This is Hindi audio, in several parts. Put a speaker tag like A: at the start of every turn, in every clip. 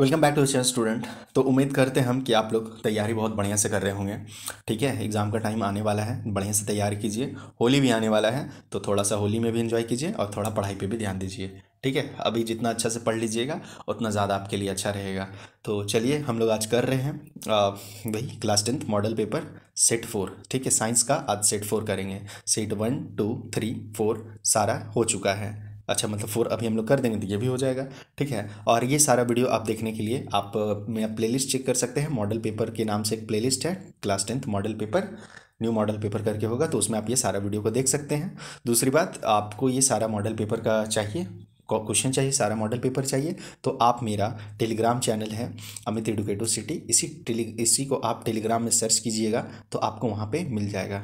A: welcome back to chair student तो उम्मीद करते हैं हम कि आप लोग तैयारी बहुत बढ़िया से कर रहे होंगे ठीक है एग्ज़ाम का टाइम आने वाला है बढ़िया से तैयारी कीजिए होली भी आने वाला है तो थोड़ा सा होली में भी इन्जॉय कीजिए और थोड़ा पढ़ाई पे भी ध्यान दीजिए ठीक है अभी जितना अच्छा से पढ़ लीजिएगा उतना ज़्यादा आपके लिए अच्छा रहेगा तो चलिए हम लोग आज कर रहे हैं वही class tenth model paper set four ठीक है साइंस का आज सेट फोर करेंगे set one two three four सारा हो चुका है अच्छा मतलब फोर अभी हम लोग कर देंगे तो ये भी हो जाएगा ठीक है और ये सारा वीडियो आप देखने के लिए आप मेरा लिस्ट चेक कर सकते हैं मॉडल पेपर के नाम से एक लिस्ट है class tenth model paper new model paper करके होगा तो उसमें आप ये सारा वीडियो को देख सकते हैं दूसरी बात आपको ये सारा मॉडल पेपर का चाहिए क्वेश्चन चाहिए सारा मॉडल पेपर चाहिए तो आप मेरा टेलीग्राम चैनल है अमित एडुकेटो सिटी इसी टेली इसी को आप टेलीग्राम में सर्च कीजिएगा तो आपको वहाँ पे मिल जाएगा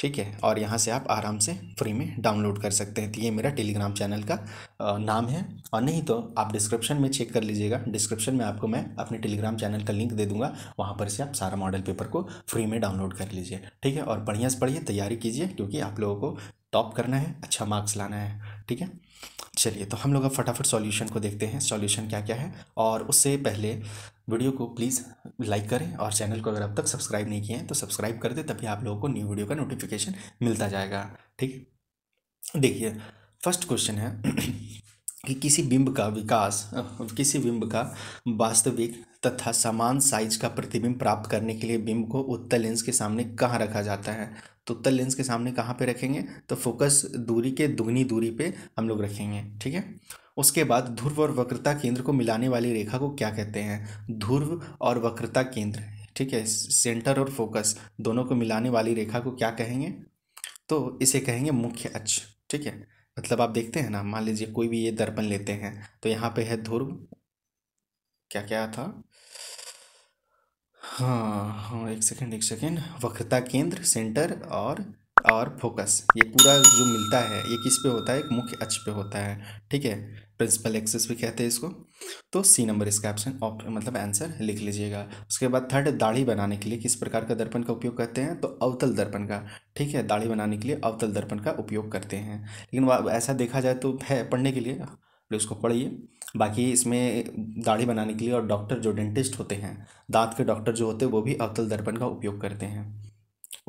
A: ठीक है और यहाँ से आप आराम से फ्री में डाउनलोड कर सकते हैं तो ये मेरा टेलीग्राम चैनल का नाम है और नहीं तो आप डिस्क्रिप्शन में चेक कर लीजिएगा डिस्क्रिप्शन में आपको मैं अपने टेलीग्राम चैनल का लिंक दे दूंगा वहाँ पर से आप सारा मॉडल पेपर को फ्री में डाउनलोड कर लीजिए ठीक है और बढ़िया से पढ़िए तैयारी कीजिए क्योंकि आप लोगों को टॉप करना है अच्छा मार्क्स लाना है ठीक है चलिए तो हम लोग अब फटाफट सॉल्यूशन को देखते हैं सॉल्यूशन क्या क्या है और उससे पहले वीडियो को प्लीज़ लाइक करें और चैनल को अगर अब तक सब्सक्राइब नहीं किए हैं तो सब्सक्राइब कर दें तभी आप लोगों को न्यू वीडियो का नोटिफिकेशन मिलता जाएगा ठीक देखिए फर्स्ट क्वेश्चन है कि किसी बिंब का विकास किसी बिंब का वास्तविक तथा समान साइज का प्रतिबिंब प्राप्त करने के लिए बिंब को उत्तर लेंस के सामने कहाँ रखा जाता है तो उत्तर लेंस के सामने कहाँ पे रखेंगे तो फोकस दूरी के दुगनी दूरी पे हम लोग रखेंगे ठीक है उसके बाद ध्रुव और वक्रता केंद्र को मिलाने वाली रेखा को क्या कहते हैं ध्रुव और वक्रता केंद्र ठीक है सेंटर और फोकस दोनों को मिलाने वाली रेखा को क्या कहेंगे तो इसे कहेंगे मुख्य अक्ष ठीक है मतलब आप देखते हैं ना मान लीजिए कोई भी ये दर्पण लेते हैं तो यहाँ पे है ध्रुव क्या क्या था हाँ हाँ एक सेकेंड एक सेकेंड वक्रता केंद्र सेंटर और और फोकस ये पूरा जो मिलता है ये किस पे होता है एक मुख्य अक्ष पे होता है ठीक है प्रिंसिपल एक्सेस भी कहते हैं इसको तो सी नंबर इसका ऑप्शन ऑप मतलब आंसर लिख लीजिएगा उसके बाद थर्ड दाढ़ी बनाने के लिए किस प्रकार का दर्पण का उपयोग करते हैं तो अवतल दर्पण का ठीक है दाढ़ी बनाने के लिए अवतल दर्पण का उपयोग करते हैं लेकिन ऐसा देखा जाए तो है पढ़ने के लिए उसको पढ़िए बाकी इसमें दाढ़ी बनाने के लिए और डॉक्टर जो डेंटिस्ट होते हैं दांत के डॉक्टर जो होते हैं वो भी अवतल दर्पण का उपयोग करते हैं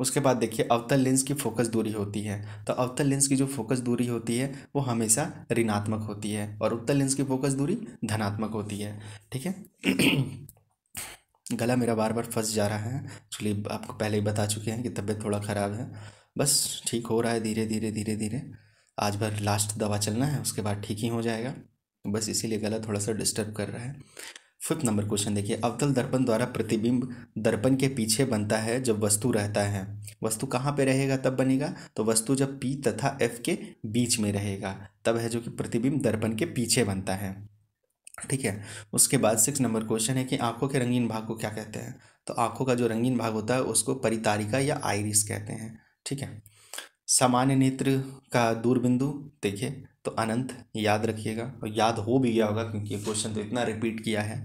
A: उसके बाद देखिए अवतल लेंस की फोकस दूरी होती है तो अवतल लेंस की जो फोकस दूरी होती है वो हमेशा ऋणात्मक होती है और उत्तल लेंस की फोकस दूरी धनात्मक होती है ठीक है गला मेरा बार बार फंस जा रहा है एक्चुअली आपको पहले ही बता चुके हैं कि तबीयत थोड़ा ख़राब है बस ठीक हो रहा है धीरे धीरे धीरे धीरे आज भर लास्ट दवा चलना है उसके बाद ठीक ही हो जाएगा बस इसीलिए गला थोड़ा सा डिस्टर्ब कर रहा है फिफ्थ नंबर क्वेश्चन देखिए अवतल दर्पण द्वारा प्रतिबिंब दर्पण के पीछे बनता है जब वस्तु रहता है वस्तु कहाँ पे रहेगा तब बनेगा तो वस्तु जब पी तथा एफ के बीच में रहेगा तब है जो कि प्रतिबिंब दर्पण के पीछे बनता है ठीक है उसके बाद सिक्स नंबर क्वेश्चन है कि आंखों के रंगीन भाग को क्या कहते हैं तो आंखों का जो रंगीन भाग होता है उसको परितारिका या आयरिस कहते हैं ठीक है सामान्य नेत्र का दूरबिंदु देखिए तो अनंत याद रखिएगा और याद हो भी गया होगा क्योंकि क्वेश्चन तो इतना रिपीट किया है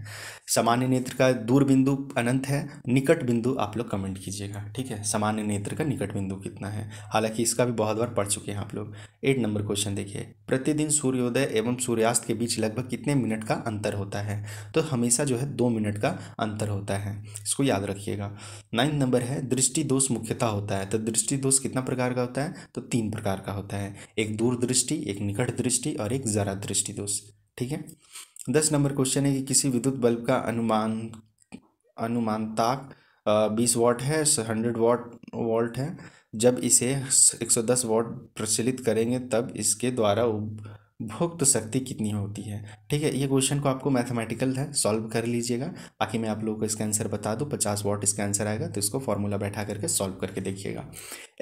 A: सामान्य नेत्र का दूर बिंदु अनंत है निकट बिंदु आप लोग कमेंट कीजिएगा ठीक है सामान्य नेत्र का निकट बिंदु कितना है हालांकि इसका भी बहुत बार पढ़ चुके हैं आप लोग एट नंबर क्वेश्चन देखिए प्रतिदिन सूर्योदय एवं सूर्यास्त के बीच लगभग कितने मिनट का अंतर होता है तो हमेशा जो है दो मिनट का अंतर होता है इसको याद रखिएगा नाइन नंबर है दृष्टि दोष मुख्यतः होता है तो दृष्टि दोष कितना प्रकार का होता है तो तीन प्रकार का होता है एक दूरदृष्टि एक निकट दृढ़ दृष्टि और एक जरा दृष्टि दोष ठीक है दस नंबर क्वेश्चन है कि किसी विद्युत बल्ब का अनुमान अनुमानताक बीस वॉट है हंड्रेड वॉट वॉल्ट है जब इसे एक सौ दस वॉट प्रचलित करेंगे तब इसके द्वारा भुक्त शक्ति कितनी होती है ठीक है ये क्वेश्चन को आपको मैथमेटिकल है सॉल्व कर लीजिएगा बाकी मैं आप लोगों को इसका आंसर बता दूँ पचास वॉट इसका आंसर आएगा तो इसको फॉर्मूला बैठा करके सॉल्व करके देखिएगा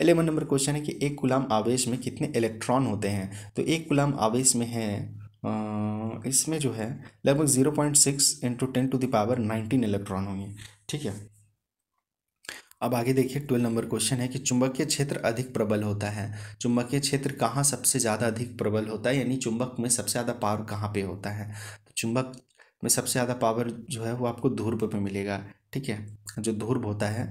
A: एलेवन नंबर क्वेश्चन है कि एक गुलाम आवेश में कितने इलेक्ट्रॉन होते हैं तो एक गुलाम आवेश में है इसमें जो है लगभग zero point six into ten to power nineteen electron होंगे ठीक है अब आगे देखिए ट्वेल्व नंबर क्वेश्चन है कि चुंबकीय क्षेत्र अधिक प्रबल होता है चुंबकीय क्षेत्र कहाँ सबसे ज़्यादा अधिक प्रबल होता है यानी चुंबक में सबसे ज़्यादा पावर कहाँ पे होता है तो चुंबक में सबसे ज़्यादा पावर जो है वो आपको ध्रुव पे मिलेगा ठीक है जो ध्रुव होता है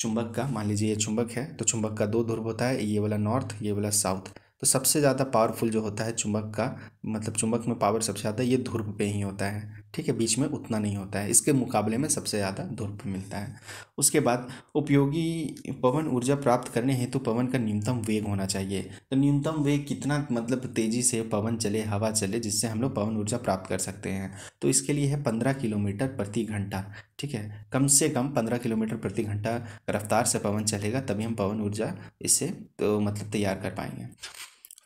A: चुंबक का मान लीजिए ये चुंबक है तो चुंबक का दो ध्रुव होता है ये वाला नॉर्थ ये वाला साउथ तो सबसे ज़्यादा पावरफुल जो होता है चुंबक का मतलब चुंबक में पावर सबसे ज़्यादा ये ध्रुव पे ही होता है ठीक है बीच में उतना नहीं होता है इसके मुकाबले में सबसे ज़्यादा ध्रुव मिलता है उसके बाद उपयोगी पवन ऊर्जा प्राप्त करने हेतु तो पवन का न्यूनतम वेग होना चाहिए तो न्यूनतम वेग कितना मतलब तेज़ी से पवन चले हवा चले जिससे हम लोग पवन ऊर्जा प्राप्त कर सकते हैं तो इसके लिए है पंद्रह किलोमीटर प्रति घंटा ठीक है कम से कम पंद्रह किलोमीटर प्रति घंटा रफ्तार से पवन चलेगा तभी हम पवन ऊर्जा इससे तो मतलब तैयार कर पाएंगे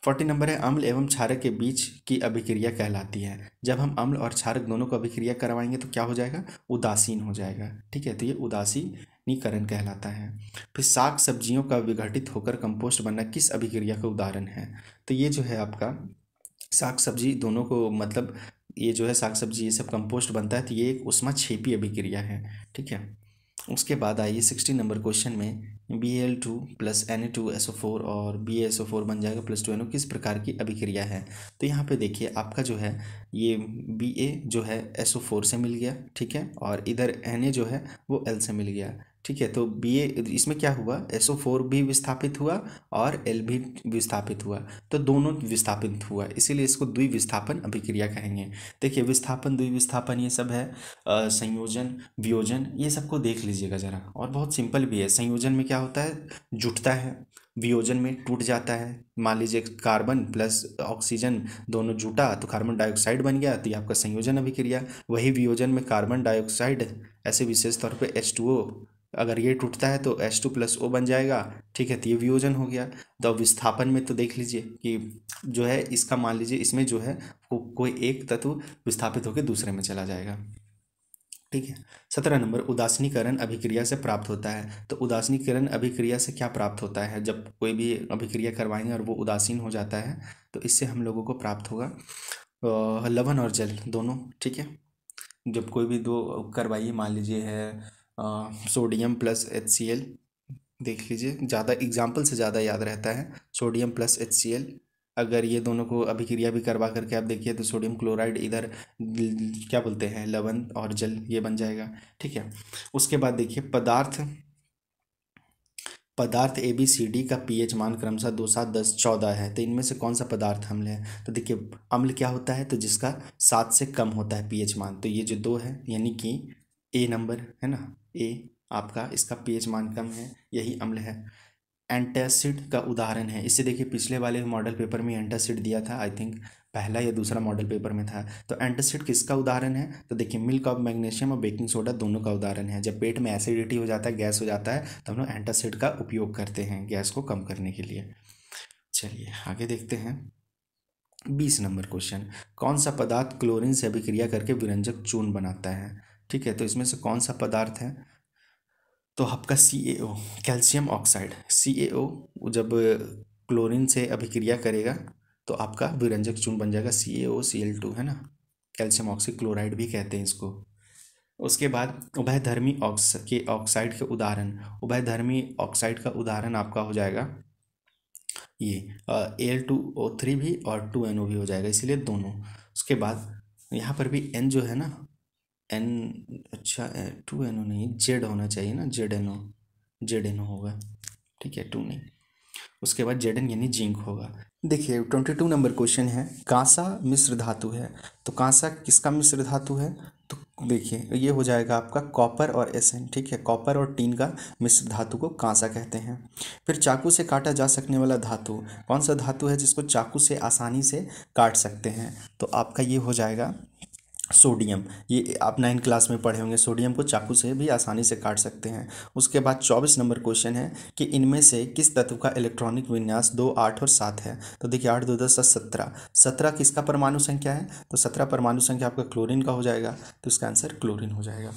A: फोर्टी नंबर है अम्ल एवं क्षारक के बीच की अभिक्रिया कहलाती है जब हम अम्ल और क्षारक दोनों को अभिक्रिया करवाएंगे तो क्या हो जाएगा उदासीन हो जाएगा ठीक है तो ये उदासीनीकरण कहलाता है फिर साग सब्जियों का विघटित होकर कंपोस्ट बनना किस अभिक्रिया का उदाहरण है तो ये जो है आपका साग सब्जी दोनों को मतलब ये जो है साग सब्जी ये सब कंपोस्ट बनता है तो ये एक उष्मा छेपी अभिक्रिया है ठीक है उसके बाद आइए सिक्सटी नंबर क्वेश्चन में B L two plus N A two S O four और बी एस ओ फोर बन जाएगा प्लस टू एन ओ किस प्रकार की अभिक्रिया है तो यहाँ पे देखिए आपका जो है ये बी ए जो है एस ओ फोर से मिल गया ठीक है और इधर एन ए जो है वो एल से मिल गया ठीक है तो बी ए इसमें क्या हुआ एसओ फोर भी विस्थापित हुआ और एल भी विस्थापित हुआ तो दोनों विस्थापित हुआ इसीलिए इसको द्विविस्थापन अभिक्रिया कहेंगे देखिए विस्थापन द्विविस्थापन ये सब है आ, संयोजन वियोजन ये सबको देख लीजिएगा ज़रा और बहुत सिंपल भी है संयोजन में क्या होता है जुटता है वियोजन में टूट जाता है मान लीजिए कार्बन प्लस ऑक्सीजन दोनों जुटा तो कार्बन डाइऑक्साइड बन गया तो ये आपका संयोजन अभिक्रिया वही वियोजन में कार्बन डाइऑक्साइड ऐसे विशेष तौर पे H2O अगर ये टूटता है तो एस टू प्लस ओ बन जाएगा ठीक है तो ये वियोजन हो गया तो विस्थापन में तो देख लीजिए कि जो है इसका मान लीजिए इसमें जो है को, कोई एक तत्व विस्थापित होकर दूसरे में चला जाएगा ठीक है सत्रह नंबर उदासीनीकरण अभिक्रिया से प्राप्त होता है तो उदासीनीकरण अभिक्रिया से क्या प्राप्त होता है जब कोई भी अभिक्रिया करवाएंगे और वो उदासीन हो जाता है तो इससे हम लोगों को प्राप्त होगा लवण और जल दोनों ठीक है जब कोई भी दो करवाइए मान लीजिए है sodium plus H C L देख लीजिए ज़्यादा एग्जाम्पल से ज़्यादा याद रहता है sodium plus H C L अगर ये दोनों को अभिक्रिया भी करवा करके आप देखिए तो सोडियम क्लोराइड इधर क्या बोलते हैं लवण और जल ये बन जाएगा ठीक है उसके बाद देखिए पदार्थ पदार्थ ए बी सी डी का पीएच मान क्रमशः दो सात दस चौदह है तो इनमें से कौन सा पदार्थ अम्ल है तो देखिए अम्ल क्या होता है तो जिसका सात से कम होता है पीएच मान तो ये जो दो है यानी कि ए नंबर है ना ए आपका इसका पीएच मान कम है यही अम्ल है एंटासिड का उदाहरण है इससे देखिए पिछले वाले मॉडल पेपर में एंटासिड दिया था आई थिंक पहला या दूसरा मॉडल पेपर में था तो एंटासिड किसका उदाहरण है तो देखिए मिल्क ऑफ मैग्नीशियम और बेकिंग सोडा दोनों का उदाहरण है जब पेट में एसिडिटी हो जाता है गैस हो जाता है तो हम लोग एंटासिड का उपयोग करते हैं गैस को कम करने के लिए चलिए आगे देखते हैं बीस नंबर क्वेश्चन कौन सा पदार्थ क्लोरिन से अभिक्रिया करके विरंजक चून बनाता है ठीक है तो इसमें से कौन सा पदार्थ है तो आपका सी ए ओ कैल्शियम ऑक्साइड सी ए ओ जब क्लोरीन से अभिक्रिया करेगा तो आपका विरंजक चून बन जाएगा सी ए ओ सी एल टू है ना कैल्शियम ऑक्साइड क्लोराइड भी कहते हैं इसको उसके बाद उभयधर्मी ऑक्स के ऑक्साइड के उदाहरण उभयधर्मी ऑक्साइड का उदाहरण आपका हो जाएगा ये एल टू ओ थ्री भी और टू एन ओ भी हो जाएगा इसलिए दोनों उसके बाद यहाँ पर भी एन जो है ना एन अच्छा टू एन ओ नहीं जेड होना चाहिए ना Z N O Z N O होगा ठीक है टू नहीं उसके बाद जेड एन यानी जिंक होगा देखिए ट्वेंटी टू नंबर क्वेश्चन है कांसा मिश्र धातु है तो कांसा किसका मिश्र धातु है तो देखिए ये हो जाएगा आपका कॉपर और एन ठीक है कॉपर और टीन का मिश्र धातु को कांसा कहते हैं फिर चाकू से काटा जा सकने वाला धातु कौन सा धातु है जिसको चाकू से आसानी से काट सकते हैं तो आपका ये हो जाएगा सोडियम ये आप नाइन क्लास में पढ़े होंगे सोडियम को चाकू से भी आसानी से काट सकते हैं उसके बाद चौबीस नंबर क्वेश्चन है कि इनमें से किस तत्व का इलेक्ट्रॉनिक विन्यास दो आठ और सात है तो देखिए आठ दो दस सत्रह सत्रह किसका परमाणु संख्या है तो सत्रह परमाणु संख्या आपका क्लोरीन का हो जाएगा तो इसका आंसर क्लोरीन हो जाएगा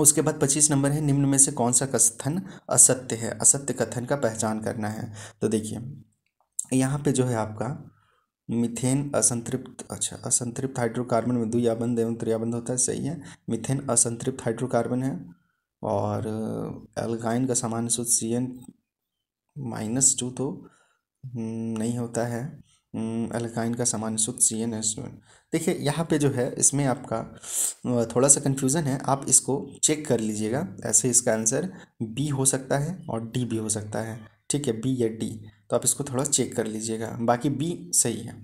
A: उसके बाद पच्चीस नंबर है निम्न में से कौन सा कथन असत्य है असत्य कथन का पहचान करना है तो देखिए यहाँ पर जो है आपका मिथेन असंतृप्त अच्छा असंतृप्त हाइड्रोकार्बन में द्वियाबंध एवं त्रियाबंध होता है सही है मिथेन असंतृप्त हाइड्रोकार्बन है और एल्गाइन का सामान्य सूत्र सी एन माइनस टू तो हम्म, नहीं होता है एल्काइन हम्म, का सामान्य सूत्र सी एन एस वन देखिए यहाँ पे जो है इसमें आपका थोड़ा सा कन्फ्यूज़न है आप इसको चेक कर लीजिएगा ऐसे इसका आंसर बी हो सकता है और डी भी हो सकता है ठीक है बी या डी तो आप इसको थोड़ा चेक कर लीजिएगा बाकी बी सही है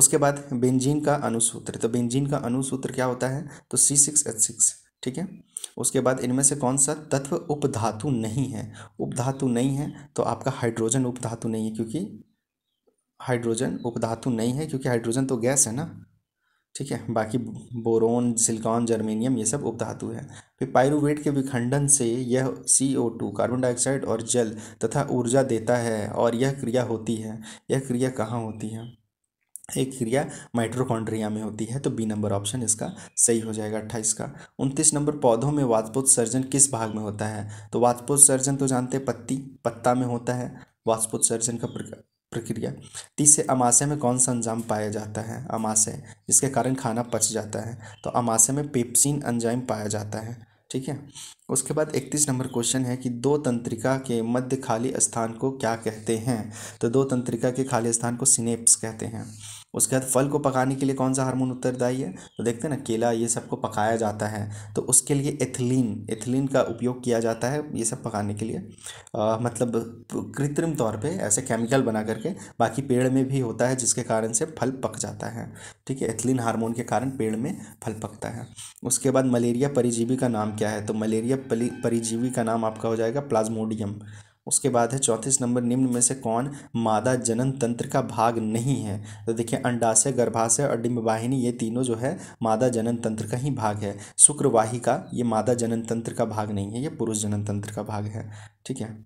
A: उसके बाद बेंजीन का अनुसूत्र तो बेंजीन का अनुसूत्र क्या होता है तो सी सिक्स एच सिक्स ठीक है उसके बाद इनमें से कौन सा तत्व उपधातु नहीं है उपधातु नहीं है तो आपका हाइड्रोजन उपधातु नहीं है क्योंकि हाइड्रोजन उपधातु नहीं है क्योंकि हाइड्रोजन तो गैस है ना ठीक है बाकी बोरोन सिलिकॉन जर्मेनियम ये सब उपधातु है फिर पायरुवेट के विखंडन से यह C O two carbon dioxide और जल तथा ऊर्जा देता है और यह क्रिया होती है यह क्रिया कहाँ होती है एक क्रिया माइट्रोकॉन्ड्रिया में होती है तो बी नंबर ऑप्शन इसका सही हो जाएगा अट्ठाईस का उनतीस नंबर पौधों में सर्जन किस भाग में होता है तो वाष्पोत्सर्जन तो जानते पत्ती पत्ता में होता है वाष्पोत्सर्जन का प्रक्रिया तीसरे अमाशय में कौन सा अंजाम पाया जाता है अमाशय जिसके कारण खाना पच जाता है तो अमाशय में पेप्सिन अंजाइम पाया जाता है ठीक है उसके बाद इकतीस नंबर क्वेश्चन है कि दो तंत्रिका के मध्य खाली स्थान को क्या कहते हैं तो दो तंत्रिका के खाली स्थान को सिनेप्स कहते हैं उसके बाद फल को पकाने के लिए कौन सा हार्मोन उत्तरदायी है तो देखते हैं ना केला ये सब को पकाया जाता है तो उसके लिए एथिलीन एथिलीन का उपयोग किया जाता है ये सब पकाने के लिए आ, मतलब कृत्रिम तौर पे ऐसे केमिकल बना करके बाकी पेड़ में भी होता है जिसके कारण से फल पक जाता है ठीक है एथिलीन हार्मोन के कारण पेड़ में फल पकता है उसके बाद मलेरिया परिजीवी का नाम क्या है तो मलेरिया परिजीवी का नाम आपका हो जाएगा प्लाज्मोडियम उसके बाद है चौंतीस नंबर निम्न में से कौन मादा जनन तंत्र का भाग नहीं है तो देखिए अंडाशय गर्भाशय और डिम्बवाहिनी ये तीनों जो है मादा जनन तंत्र का ही भाग है शुक्रवाहिका ये मादा जनन तंत्र का भाग नहीं है ये पुरुष जनन तंत्र का भाग है ठीक है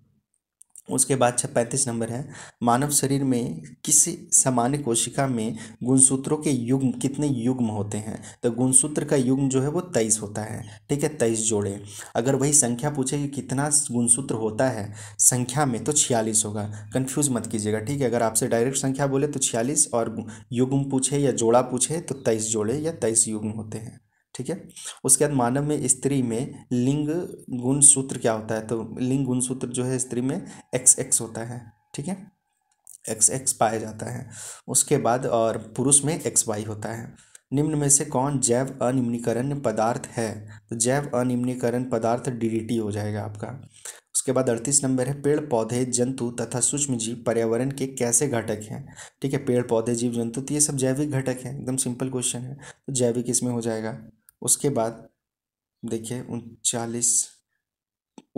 A: उसके बाद छः पैंतीस नंबर है मानव शरीर में किसी सामान्य कोशिका में गुणसूत्रों के युग्म कितने युग्म होते हैं तो गुणसूत्र का युग्म जो है वो तेईस होता है ठीक है तेईस जोड़े अगर वही संख्या पूछे कि कितना गुणसूत्र होता है संख्या में तो छियालीस होगा कन्फ्यूज़ मत कीजिएगा ठीक है अगर आपसे डायरेक्ट संख्या बोले तो छियालीस और युग्म पूछे या जोड़ा पूछे तो तेईस जोड़े या तेईस युग्म होते हैं ठीक है उसके बाद मानव में स्त्री में लिंग गुण सूत्र क्या होता है तो लिंग गुण सूत्र जो है स्त्री में एक्स एक्स होता है ठीक है एक्स एक्स पाया जाता है उसके बाद और पुरुष में एक्स वाई होता है निम्न में से कौन जैव अनिम्नीकरण पदार्थ है तो जैव अनिम्नीकरण पदार्थ डी हो जाएगा आपका उसके बाद अड़तीस नंबर है पेड़ पौधे जंतु तथा सूक्ष्म जीव पर्यावरण के कैसे घटक हैं ठीक है पेड़ पौधे जीव जंतु तो ये सब जैविक घटक हैं एकदम सिंपल क्वेश्चन है तो जैविक इसमें हो जाएगा उसके बाद देखिए उनचालीस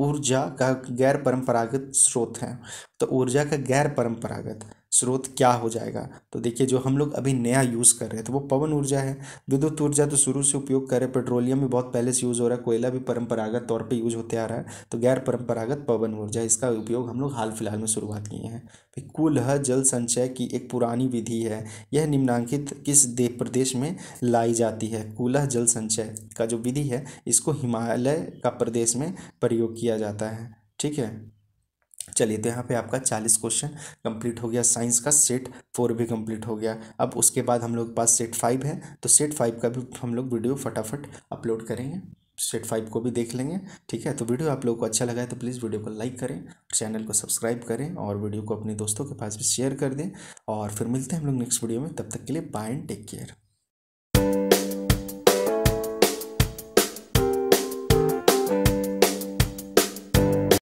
A: ऊर्जा का गैर परंपरागत स्रोत है तो ऊर्जा का गैर परंपरागत स्रोत क्या हो जाएगा तो देखिए जो हम लोग अभी नया यूज़ कर रहे हैं तो वो पवन ऊर्जा है विद्युत ऊर्जा तो शुरू से उपयोग कर रहे हैं पेट्रोलियम भी बहुत पहले से यूज़ हो रहा है कोयला भी परंपरागत तौर पर यूज होते आ रहा है तो गैर परंपरागत पवन ऊर्जा इसका उपयोग हम लोग हाल फिलहाल में शुरुआत किए हैं फिर कुलह जल संचय की एक पुरानी विधि है यह निम्नांकित किस दे प्रदेश में लाई जाती है कुलह जल संचय का जो विधि है इसको हिमालय का प्रदेश में प्रयोग किया जाता है ठीक है चलिए तो यहाँ पे आपका चालीस क्वेश्चन कंप्लीट हो गया साइंस का सेट फोर भी कंप्लीट हो गया अब उसके बाद हम लोग के पास सेट फाइव है तो सेट फाइव का भी हम लोग वीडियो फटाफट अपलोड करेंगे सेट फाइव को भी देख लेंगे ठीक है तो वीडियो आप लोगों को अच्छा लगा है तो प्लीज़ वीडियो को लाइक करें चैनल को सब्सक्राइब करें और वीडियो को अपने दोस्तों के पास भी शेयर कर दें और फिर मिलते हैं हम लोग नेक्स्ट वीडियो में तब तक के लिए बाय एंड टेक केयर